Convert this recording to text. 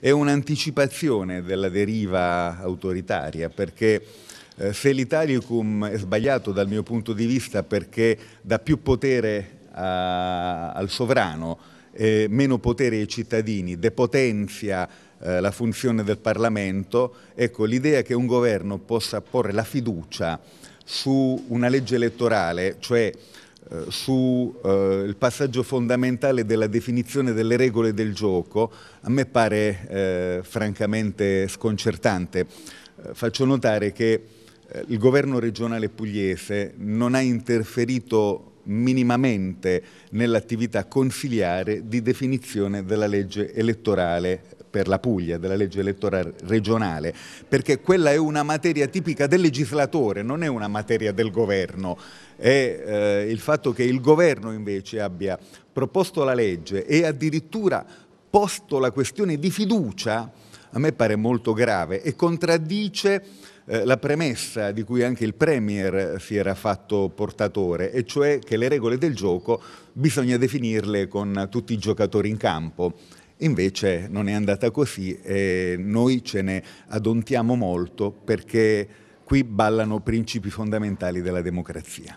è un'anticipazione della deriva autoritaria perché se eh, l'Italicum è sbagliato dal mio punto di vista perché dà più potere a, al sovrano, e meno potere ai cittadini, depotenzia eh, la funzione del Parlamento, ecco l'idea che un governo possa porre la fiducia su una legge elettorale, cioè sul eh, eh passaggio fondamentale della definizione delle regole del gioco a me pare eh, francamente sconcertante. Eh, faccio notare che eh, il governo regionale pugliese non ha interferito minimamente nell'attività consiliare di definizione della legge elettorale per la Puglia della legge elettorale regionale, perché quella è una materia tipica del legislatore, non è una materia del governo. È eh, il fatto che il governo invece abbia proposto la legge e addirittura posto la questione di fiducia, a me pare molto grave e contraddice eh, la premessa di cui anche il Premier si era fatto portatore, e cioè che le regole del gioco bisogna definirle con tutti i giocatori in campo. Invece non è andata così e noi ce ne adontiamo molto perché qui ballano principi fondamentali della democrazia.